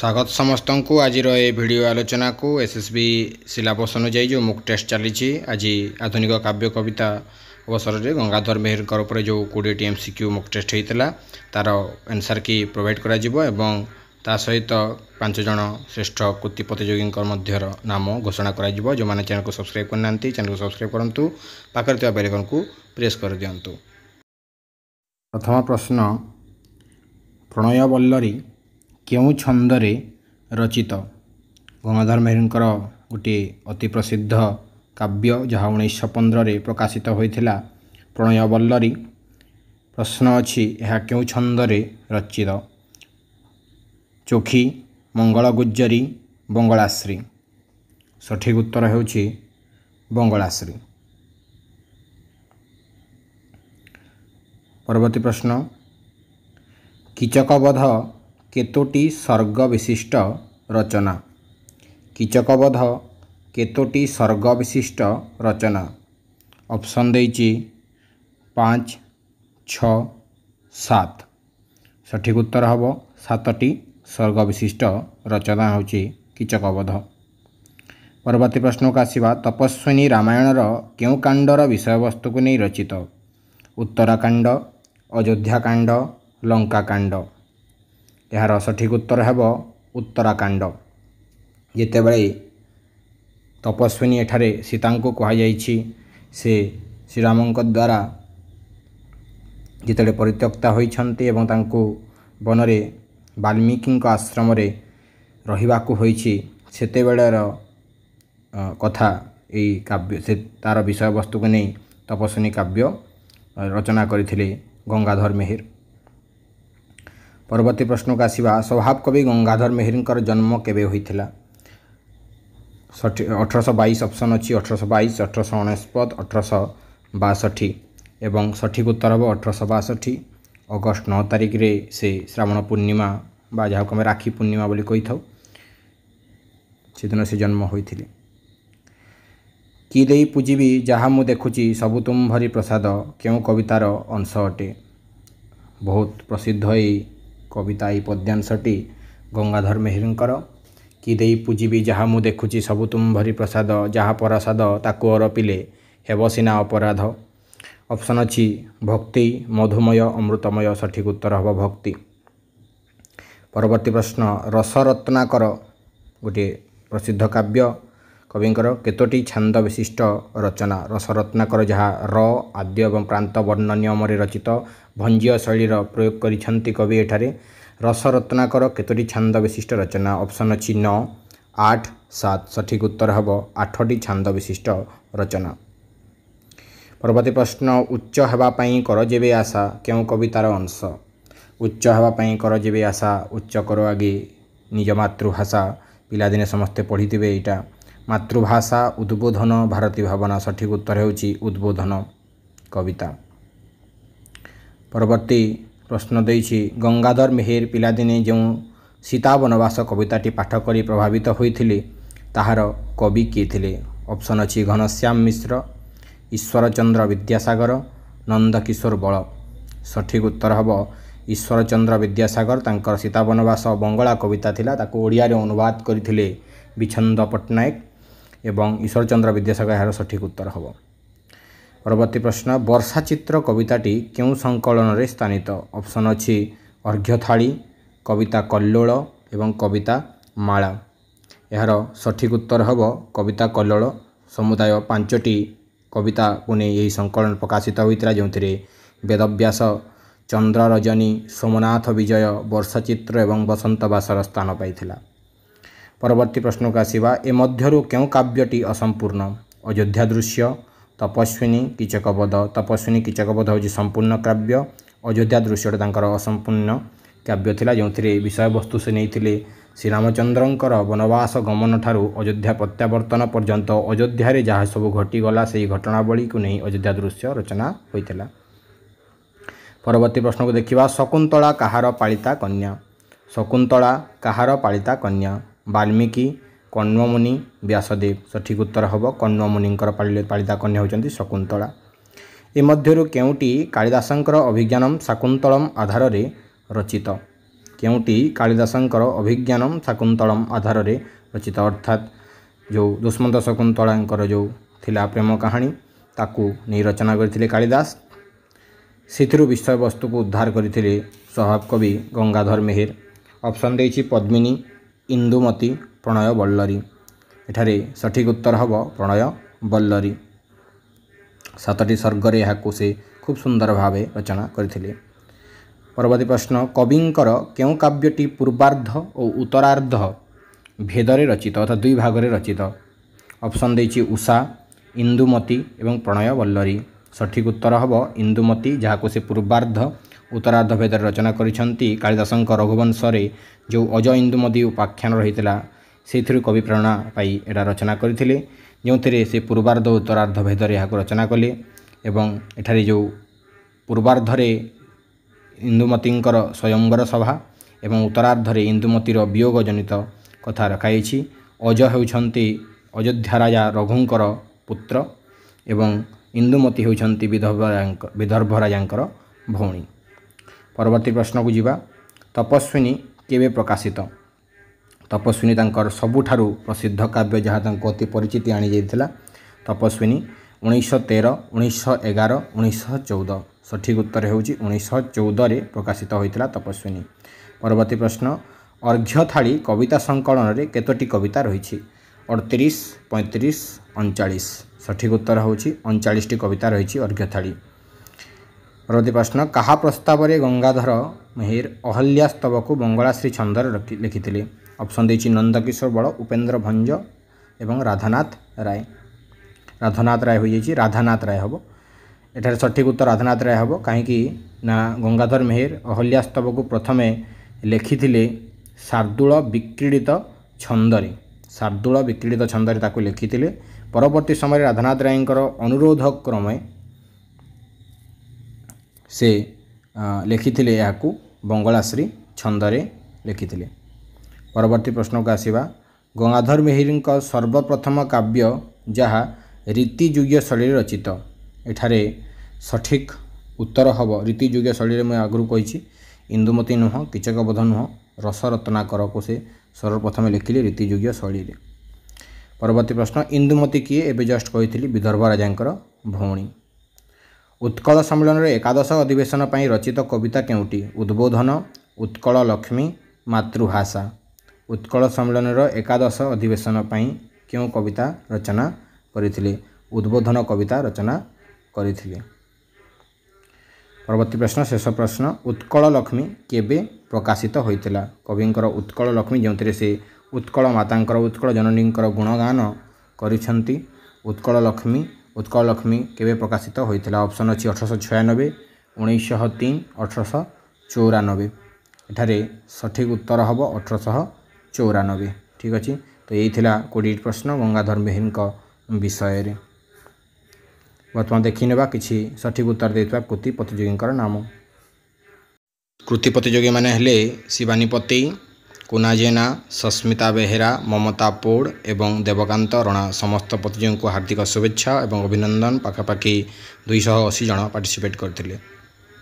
স্বাগত সমস্ত আজির এই ভিডিও আলোচনা আলোচনাকু এসএসবি সিলাবস অনুযায়ী যে মুক টেস্ট চালিছি আজ আধুনিক কাব্য কবিতা অবসরের গঙ্গাধর মেহরঙ্কর উপরে যে টি কোড়িয়েটি কিউ মুক টেস্ট হয়ে তার এনসার কি প্রোভাইড করা এবং তা সহিত পাঁচজন শ্রেষ্ঠ কৃতি প্রতিযোগী মধ্য নাম ঘোষণা করা যে চ্যানেলকে সবসক্রাইব করে না চ্যানেল সবসক্রাইব করুন পাখে থাকা কু প্রেস করে দিও প্রথম প্রশ্ন প্রণয় বল্লরী କେଉଁ ଛନ୍ଦରେ ରଚିତ ଗଙ୍ଗାଧର ମେହେରଙ୍କର ଗୋଟିଏ ଅତି ପ୍ରସିଦ୍ଧ କାବ୍ୟ ଯାହା ଉଣେଇଶହ ପନ୍ଦରରେ ପ୍ରକାଶିତ ହୋଇଥିଲା ପ୍ରଣୟ ବଲ୍ଲରୀ ପ୍ରଶ୍ନ ଅଛି ଏହା କେଉଁ ଛନ୍ଦରେ ରଚିତ ଚୋଖି ମଙ୍ଗଳ ଗୁଜରୀ ବଙ୍ଗଳାଶ୍ରୀ ସଠିକ ଉତ୍ତର ହେଉଛି ବଙ୍ଗଳାଶ୍ରୀ ପରବର୍ତ୍ତୀ ପ୍ରଶ୍ନ କିଚକବଧ କେତୋଟି ସର୍ଗ ବିଶିଷ୍ଟ ରଚନା କିଚକବଧ କେତୋଟି ସର୍ଗ ବିଶିଷ୍ଟ ରଚନା ଅପସନ୍ ଦେଇଛି ପାଞ୍ଚ ଛଅ ସାତ ସଠିକ୍ ଉତ୍ତର ହେବ ସାତଟି ସର୍ଗ ବିଶିଷ୍ଟ ରଚନା ହେଉଛି କିଚକବଧ ପରବର୍ତ୍ତୀ ପ୍ରଶ୍ନକୁ ଆସିବା ତପସ୍ୱିନୀ ରାମାୟଣର କେଉଁ କାଣ୍ଡର ବିଷୟବସ୍ତୁକୁ ନେଇ ରଚିତ ଉତ୍ତରାକାଣ୍ଡ ଅଯୋଧ୍ୟାକାଣ୍ଡ ଲଙ୍କାକାଣ୍ଡ ଏହାର ସଠିକ୍ ଉତ୍ତର ହେବ ଉତ୍ତରାକାଣ୍ଡ ଯେତେବେଳେ ତପସ୍ୱିନୀ ଏଠାରେ ସୀତାଙ୍କୁ କୁହାଯାଇଛି ସେ ଶ୍ରୀରାମଙ୍କ ଦ୍ୱାରା ଯେତେବେଳେ ପରିତ୍ୟକ୍ତା ହୋଇଛନ୍ତି ଏବଂ ତାଙ୍କୁ ବନରେ ବାଲ୍ମୀକିଙ୍କ ଆଶ୍ରମରେ ରହିବାକୁ ହୋଇଛି ସେତେବେଳର କଥା ଏଇ କାବ୍ୟ ସେ ତା'ର ବିଷୟବସ୍ତୁକୁ ନେଇ ତପସ୍ୱିନୀ କାବ୍ୟ ରଚନା କରିଥିଲେ ଗଙ୍ଗାଧର ମେହେର ପରବର୍ତ୍ତୀ ପ୍ରଶ୍ନକୁ ଆସିବା ସ୍ୱଭାବ କବି ଗଙ୍ଗାଧର ମେହେରଙ୍କର ଜନ୍ମ କେବେ ହୋଇଥିଲା ଅଠରଶହ ବାଇଶ ଅପସନ୍ ଅଛି ଅଠରଶହ ବାଇଶ ଅଠରଶହ ଅନେଶପଦ ଅଠରଶହ ବାଷଠି ଏବଂ ସଠିକ୍ ଉତ୍ତର ହେବ ଅଠରଶହ ବାଷଠି ଅଗଷ୍ଟ ନଅ ତାରିଖରେ ସେ ଶ୍ରାବଣ ପୂର୍ଣ୍ଣିମା ବା ଯାହାକୁ ଆମେ ରାକ୍ଷୀ ପୂର୍ଣ୍ଣିମା ବୋଲି କହିଥାଉ ସେଦିନ ସେ ଜନ୍ମ ହୋଇଥିଲେ କି ଦେଇ ପୂଜିବି ଯାହା ମୁଁ ଦେଖୁଛି ସବୁ ତୁମ୍ଭରି ପ୍ରସାଦ କେଉଁ କବିତାର ଅଂଶ ଅଟେ ବହୁତ ପ୍ରସିଦ୍ଧ ଏଇ कविता य पद्यांशी गंगाधर मेहेरीकोर कि पूजी जहाँ देखुची सब सबु भरी प्रसाद जहाँ परासद ताकु अर पि सिना अपराध अप्सन अहि भक्ति मधुमय अमृतमय सठिक उत्तर हे भक्ति परवर्ती प्रश्न रसरत्नाकर गोटे प्रसिद्ध काव्य କବିଙ୍କର କେତୋଟି ଛାନ୍ଦ ବିଶିଷ୍ଟ ରଚନା ରସରତ୍ନାକର ଯାହା ର ଆଦ୍ୟ ଏବଂ ପ୍ରାନ୍ତ ବର୍ଣ୍ଣ ନିୟମରେ ରଚିତ ଭଞ୍ଜୀୟ ଶୈଳୀର ପ୍ରୟୋଗ କରିଛନ୍ତି କବି ଏଠାରେ ରସରତ୍ନାକର କେତୋଟି ଛାନ୍ଦ ବିଶିଷ୍ଟ ରଚନା ଅପ୍ସନ୍ ଅଛି ନ ଆଠ ସାତ ସଠିକ୍ ଉତ୍ତର ହେବ ଆଠଟି ଛାନ୍ଦ ବିଶିଷ୍ଟ ରଚନା ପରବର୍ତ୍ତୀ ପ୍ରଶ୍ନ ଉଚ୍ଚ ହେବା ପାଇଁ କର ଯେବେ ଆଶା କେଉଁ କବିତାର ଅଂଶ ଉଚ୍ଚ ହେବା ପାଇଁ କର ଯେବେ ଆଶା ଉଚ୍ଚ କର ଆଗେ ନିଜ ମାତୃଭାଷା ପିଲାଦିନେ ସମସ୍ତେ ପଢ଼ିଥିବେ ଏଇଟା ମାତୃଭାଷା ଉଦ୍ବୋଧନ ଭାରତୀ ଭାବନା ସଠିକ୍ ଉତ୍ତର ହେଉଛି ଉଦ୍ବୋଧନ କବିତା ପରବର୍ତ୍ତୀ ପ୍ରଶ୍ନ ଦେଇଛି ଗଙ୍ଗାଧର ମେହେର ପିଲାଦିନେ ଯେଉଁ ସୀତା ବନବାସ କବିତାଟି ପାଠ କରି ପ୍ରଭାବିତ ହୋଇଥିଲେ ତାହାର କବି କିଏ ଥିଲେ ଅପସନ୍ ଅଛି ଘନଶ୍ୟାମ ମିଶ୍ର ଈଶ୍ୱରଚନ୍ଦ୍ର ବିଦ୍ୟାସାଗର ନନ୍ଦକିଶୋର ବଳ ସଠିକ୍ ଉତ୍ତର ହେବ ଈଶ୍ୱରଚନ୍ଦ୍ର ବିଦ୍ୟାସାଗର ତାଙ୍କର ସୀତା ବନବାସ ବଙ୍ଗଳା କବିତା ଥିଲା ତାକୁ ଓଡ଼ିଆରେ ଅନୁବାଦ କରିଥିଲେ ବିଛନ୍ଦ ପଟ୍ଟନାୟକ ଏବଂ ଈଶ୍ୱରଚନ୍ଦ୍ର ବିଦ୍ୟାସାଗର ଏହାର ସଠିକ୍ ଉତ୍ତର ହେବ ପରବର୍ତ୍ତୀ ପ୍ରଶ୍ନ ବର୍ଷା ଚିତ୍ର କବିତାଟି କେଉଁ ସଂକଳନରେ ସ୍ଥାନିତ ଅପସନ୍ ଅଛି ଅର୍ଘ୍ୟଥାଳି କବିତା କଲ୍ଲୋଳ ଏବଂ କବିତା ମାଳ ଏହାର ସଠିକ୍ ଉତ୍ତର ହେବ କବିତା କଲ୍ଲୋଳ ସମୁଦାୟ ପାଞ୍ଚଟି କବିତାକୁ ନେଇ ଏହି ସଂକଳନ ପ୍ରକାଶିତ ହୋଇଥିଲା ଯେଉଁଥିରେ ବେଦବ୍ୟାସ ଚନ୍ଦ୍ର ରଜନୀ ସୋମନାଥ ବିଜୟ ବର୍ଷାଚିତ୍ର ଏବଂ ବସନ୍ତବାସର ସ୍ଥାନ ପାଇଥିଲା ପରବର୍ତ୍ତୀ ପ୍ରଶ୍ନକୁ ଆସିବା ଏ ମଧ୍ୟରୁ କେଉଁ କାବ୍ୟଟି ଅସମ୍ପୂର୍ଣ୍ଣ ଅଯୋଧ୍ୟା ଦୃଶ୍ୟ ତପସ୍ୱିନୀ କିଚକବଧ ତପସ୍ୱିନୀ କିଚକବଧ ହେଉଛି ସମ୍ପୂର୍ଣ୍ଣ କାବ୍ୟ ଅଯୋଧ୍ୟା ଦୃଶ୍ୟଟା ତାଙ୍କର ଅସମ୍ପୂର୍ଣ୍ଣ କାବ୍ୟ ଥିଲା ଯେଉଁଥିରେ ବିଷୟବସ୍ତୁ ସେ ନେଇଥିଲେ ଶ୍ରୀରାମଚନ୍ଦ୍ରଙ୍କର ବନବାସ ଗମନଠାରୁ ଅଯୋଧ୍ୟା ପ୍ରତ୍ୟାବର୍ତ୍ତନ ପର୍ଯ୍ୟନ୍ତ ଅଯୋଧ୍ୟାରେ ଯାହା ସବୁ ଘଟିଗଲା ସେହି ଘଟଣାବଳୀକୁ ନେଇ ଅଯୋଧ୍ୟା ଦୃଶ୍ୟ ରଚନା ହୋଇଥିଲା ପରବର୍ତ୍ତୀ ପ୍ରଶ୍ନକୁ ଦେଖିବା ଶକୁନ୍ତଳା କାହାର ପାଳିତା କନ୍ୟା ଶକୁନ୍ତଳା କାହାର ପାଳିତା କନ୍ୟା ବାଲ୍ମୀକି କଣ୍ଣମୁନି ବ୍ୟାସଦେବ ସଠିକ୍ ଉତ୍ତର ହେବ କଣ୍ଣମୁନିଙ୍କର ପାଳିତା କନ୍ୟା ହେଉଛନ୍ତି ଶକୁନ୍ତଳା ଏ ମଧ୍ୟରୁ କେଉଁଟି କାଳିଦାସଙ୍କର ଅଭିଜ୍ଞାନମ୍ ଶାକୁନ୍ତଳମ୍ ଆଧାରରେ ରଚିତ କେଉଁଟି କାଳିଦାସଙ୍କର ଅଭିଜ୍ଞାନମ୍ ଶାକୁନ୍ତଳମ୍ ଆଧାରରେ ରଚିତ ଅର୍ଥାତ୍ ଯେଉଁ ଦୁଷ୍ମନ୍ତ ଶକୁନ୍ତଳାଙ୍କର ଯେଉଁ ଥିଲା ପ୍ରେମ କାହାଣୀ ତାକୁ ନେଇ ରଚନା କରିଥିଲେ କାଳିଦାସ ସେଥିରୁ ବିଷୟବସ୍ତୁକୁ ଉଦ୍ଧାର କରିଥିଲେ ସ୍ୱଭାବ କବି ଗଙ୍ଗାଧର ମେହେର ଅପସନ୍ ଦେଇଛି ପଦ୍ମିନୀ ଇନ୍ଦୁମତୀ ପ୍ରଣୟ ବଲ୍ଲରୀ ଏଠାରେ ସଠିକ୍ ଉତ୍ତର ହେବ ପ୍ରଣୟ ବଲ୍ଲରୀ ସାତଟି ସ୍ୱର୍ଗରେ ଏହାକୁ ସେ ଖୁବ୍ ସୁନ୍ଦର ଭାବେ ରଚନା କରିଥିଲେ ପରବର୍ତ୍ତୀ ପ୍ରଶ୍ନ କବିଙ୍କର କେଉଁ କାବ୍ୟଟି ପୂର୍ବାର୍ଦ୍ଧ ଓ ଉତ୍ତରାର୍ଦ୍ଧ ଭେଦରେ ରଚିତ ଅର୍ଥାତ୍ ଦୁଇ ଭାଗରେ ରଚିତ ଅପସନ୍ ଦେଇଛି ଉଷା ଇନ୍ଦୁମତୀ ଏବଂ ପ୍ରଣୟ ବଲ୍ଲରୀ ସଠିକ୍ ଉତ୍ତର ହେବ ଇନ୍ଦୁମତୀ ଯାହାକୁ ସେ ପୂର୍ବାର୍ଦ୍ଧ ଉତ୍ତରାର୍ଦ୍ଧ ଭେଦରେ ରଚନା କରିଛନ୍ତି କାଳିଦାସଙ୍କ ରଘୁବଂଶରେ ଯେଉଁ ଅଜ ଇନ୍ଦୁ ଉପାଖ୍ୟାନ ରହିଥିଲା ସେଇଥିରୁ କବି ପ୍ରେରଣା ପାଇ ଏଟା ରଚନା କରିଥିଲେ ଯେଉଁଥିରେ ସେ ପୂର୍ବାର୍ଦ୍ଧ ଉତ୍ତରାର୍ଦ୍ଧ ଭେଦରେ ଏହାକୁ ରଚନା କଲେ ଏବଂ ଏଠାରେ ଯେଉଁ ପୂର୍ବାର୍ଦ୍ଧରେ ଇନ୍ଦୁମତୀଙ୍କର ସ୍ୱୟଂବର ସଭା ଏବଂ ଉତ୍ତରାର୍ଦ୍ଧରେ ଇନ୍ଦୁମତୀର ବିୟୋଗ ଜନିତ କଥା ରଖାଯାଇଛି ଅଜ ହେଉଛନ୍ତି ଅଯୋଧ୍ୟା ରାଜା ରଘୁଙ୍କର ପୁତ୍ର ଏବଂ ଇନ୍ଦୁମତୀ ହେଉଛନ୍ତି ବିଧର୍ଭ ବିଦର୍ଭ ରାଜାଙ୍କର ଭଉଣୀ ପରବର୍ତ୍ତୀ ପ୍ରଶ୍ନକୁ ଯିବା ତପସ୍ୱିନୀ କେବେ ପ୍ରକାଶିତ ତପସ୍ୱିନୀ ତାଙ୍କର ସବୁଠାରୁ ପ୍ରସିଦ୍ଧ କାବ୍ୟ ଯାହା ତାଙ୍କୁ ଅତି ପରିଚିତି ଆଣିଯାଇଥିଲା ତପସ୍ୱିନୀ ଉଣେଇଶହ ତେର ଉଣେଇଶହ ଏଗାର ଉଣେଇଶହ ଚଉଦ ସଠିକ୍ ଉତ୍ତର ହେଉଛି ଉଣେଇଶହ ଚଉଦରେ ପ୍ରକାଶିତ ହୋଇଥିଲା ତପସ୍ୱିନୀ ପରବର୍ତ୍ତୀ ପ୍ରଶ୍ନ ଅର୍ଘ୍ୟଥାଳି କବିତା ସଂକଳନରେ କେତୋଟି କବିତା ରହିଛି ଅଠତିରିଶ ପଇଁତିରିଶ ଅଣଚାଳିଶ ସଠିକ୍ ଉତ୍ତର ହେଉଛି ଅଣଚାଳିଶଟି କବିତା ରହିଛି ଅର୍ଘ୍ୟ ଥାଳି ପରବର୍ତ୍ତୀ ପ୍ରଶ୍ନ କାହା ପ୍ରସ୍ତାବରେ ଗଙ୍ଗାଧର ମେହିର ଅହଲ୍ୟା ସ୍ତବକୁ ବଙ୍ଗଳା ଶ୍ରୀ ଛନ୍ଦରେ ଲେଖିଥିଲେ ଅପସନ୍ ଦେଇଛି ନନ୍ଦକିଶୋର ବଳ ଉପେନ୍ଦ୍ର ଭଞ୍ଜ ଏବଂ ରାଧାନାଥ ରାୟ ରାଧାନାଥ ରାୟ ହୋଇଯାଇଛି ରାଧାନାଥ ରାୟ ହେବ ଏଠାରେ ସଠିକ ଉତ୍ତର ରାଧାନାଥ ରାୟ ହେବ କାହିଁକି ନା ଗଙ୍ଗାଧର ମେହିର ଅହଲ୍ୟା ସ୍ତବକୁ ପ୍ରଥମେ ଲେଖିଥିଲେ ଶାର୍ଦ୍ଦୁଳ ବିକ୍ରୀଡ଼ିତ ଛନ୍ଦରେ ଶାର୍ଦ୍ଦୁଳ ବିକ୍ରୀଡ଼ିତ ଛନ୍ଦରେ ତାକୁ ଲେଖିଥିଲେ ପରବର୍ତ୍ତୀ ସମୟରେ ରାଧାନାଥ ରାୟଙ୍କର ଅନୁରୋଧ କ୍ରମେ ସେ ଲେଖିଥିଲେ ଏହାକୁ ବଙ୍ଗଳାଶ୍ରୀ ଛନ୍ଦରେ ଲେଖିଥିଲେ ପରବର୍ତ୍ତୀ ପ୍ରଶ୍ନକୁ ଆସିବା ଗଙ୍ଗାଧର ମେହେରଙ୍କ ସର୍ବପ୍ରଥମ କାବ୍ୟ ଯାହା ରୀତିଯୁଗ୍ୟ ଶୈଳୀରେ ରଚିତ ଏଠାରେ ସଠିକ୍ ଉତ୍ତର ହେବ ରୀତିଯୁଗ୍ୟ ଶୈଳୀରେ ମୁଁ ଆଗରୁ କହିଛି ଇନ୍ଦୁମତୀ ନୁହଁ କିଚକବୋଧ ନୁହଁ ରସରତ୍ନାକରକୁ ସେ ସର୍ବପ୍ରଥମେ ଲେଖିଲେ ରୀତିଯୁଗ୍ୟ ଶୈଳୀରେ ପରବର୍ତ୍ତୀ ପ୍ରଶ୍ନ ଇନ୍ଦୁମତୀ କିଏ ଏବେ ଜଷ୍ଟ କହିଥିଲି ବିଦର୍ଭ ରାଜାଙ୍କର ଭଉଣୀ ଉତ୍କଳ ସମ୍ମିଳନୀର ଏକାଦଶ ଅଧିବେଶନ ପାଇଁ ରଚିତ କବିତା କେଉଁଟି ଉଦ୍ବୋଧନ ଉତ୍କଳ ଲକ୍ଷ୍ମୀ ମାତୃଭାଷା ଉତ୍କଳ ସମ୍ମିଳନୀର ଏକାଦଶ ଅଧିବେଶନ ପାଇଁ କେଉଁ କବିତା ରଚନା କରିଥିଲେ ଉଦ୍ବୋଧନ କବିତା ରଚନା କରିଥିଲେ ପରବର୍ତ୍ତୀ ପ୍ରଶ୍ନ ଶେଷ ପ୍ରଶ୍ନ ଉତ୍କଳ ଲକ୍ଷ୍ମୀ କେବେ ପ୍ରକାଶିତ ହୋଇଥିଲା କବିଙ୍କର ଉତ୍କଳ ଲକ୍ଷ୍ମୀ ଯେଉଁଥିରେ ସେ ଉତ୍କଳ ମାତାଙ୍କର ଉତ୍କଳ ଜନନୀଙ୍କର ଗୁଣଗାନ କରିଛନ୍ତି ଉତ୍କଳ ଲକ୍ଷ୍ମୀ ଉତ୍କଳ ଲକ୍ଷ୍ମୀ କେବେ ପ୍ରକାଶିତ ହୋଇଥିଲା ଅପସନ୍ ଅଛି ଅଠରଶହ ଛୟାନବେ ଉଣେଇଶହ ତିନି ଅଠରଶହ ଚଉରାନବେ ଏଠାରେ ସଠିକ୍ ଉତ୍ତର ହେବ ଅଠରଶହ ଚଉରାନବେ ଠିକ୍ ଅଛି ତ ଏଇ ଥିଲା କୋଡ଼ିଏଟି ପ୍ରଶ୍ନ ଗଙ୍ଗାଧର ମେହେରଙ୍କ ବିଷୟରେ ବର୍ତ୍ତମାନ ଦେଖିନେବା କିଛି ସଠିକ୍ ଉତ୍ତର ଦେଇଥିବା କୃତି ପ୍ରତିଯୋଗୀଙ୍କର ନାମ କୃତି ପ୍ରତିଯୋଗୀମାନେ ହେଲେ ଶିବାନୀ ପତେଇ କୁନା ଜେନା ସସ୍ମିତା ବେହେରା ମମତା ପୋଡ଼ ଏବଂ ଦେବକାନ୍ତ ରଣା ସମସ୍ତ ପ୍ରତିଯୋଗୀଙ୍କୁ ହାର୍ଦ୍ଦିକ ଶୁଭେଚ୍ଛା ଏବଂ ଅଭିନନ୍ଦନ ପାଖାପାଖି ଦୁଇଶହ ଅଶୀ ଜଣ ପାର୍ଟିସିପେଟ୍ କରିଥିଲେ